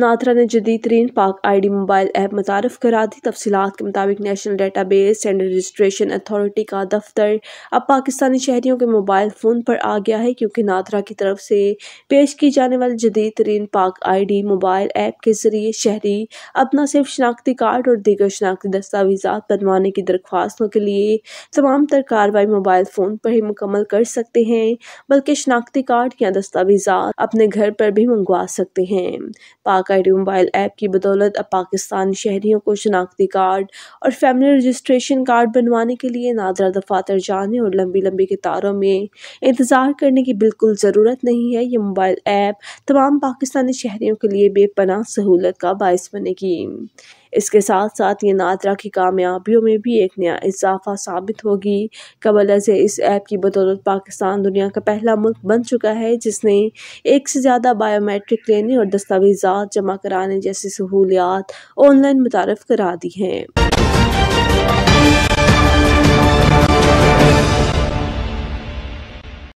नाथरा ने जदीद तरीन Pak I D mobile app मुतारफ करा दी तफसीत के मुताबिक national database and registration authority का दफ्तर अब पाकिस्तानी शहरीों के मोबाइल फ़ोन पर आ गया है क्योंकि नाथरा की तरफ से पेश की जाने वाली जदीद तरीन Pak I D mobile app के ज़रिए शहरी अपना सिर्फ शनाख्ती कार्ड और दीगर शनाख्ती दस्तावेजा बनवाने की दरख्वास्तों के लिए तमाम तर कार्रवाई मोबाइल फ़ोन पर ही मुकम्मल कर सकते हैं बल्कि शनाख्ती कार्ड या दस्तावेजा अपने घर पर भी मंगवा सकते हैं पाक सरकारी मोबाइल ऐप की बदौलत अब पाकिस्तानी शहरियों को शनाख्ती कार्ड और फैमिली रजिस्ट्रेशन कार्ड बनवाने के लिए नादरा दफातर जाने और लंबी लंबी कतारों में इंतज़ार करने की बिल्कुल ज़रूरत नहीं है ये मोबाइल ऐप तमाम पाकिस्तानी शहरियों के लिए बेपनाह सहूलत का बायस बनेगी इसके साथ साथ ये नात्रा की कामयाबियों में भी एक नया इजाफा साबित होगी कबल से इस ऐप की बदौलत पाकिस्तान दुनिया का पहला मुल्क बन चुका है जिसने एक से ज़्यादा बायोमेट्रिक लेने और दस्तावेजा जमा कराने जैसी सहूलियात ऑनलाइन मुतारफ़ करा दी हैं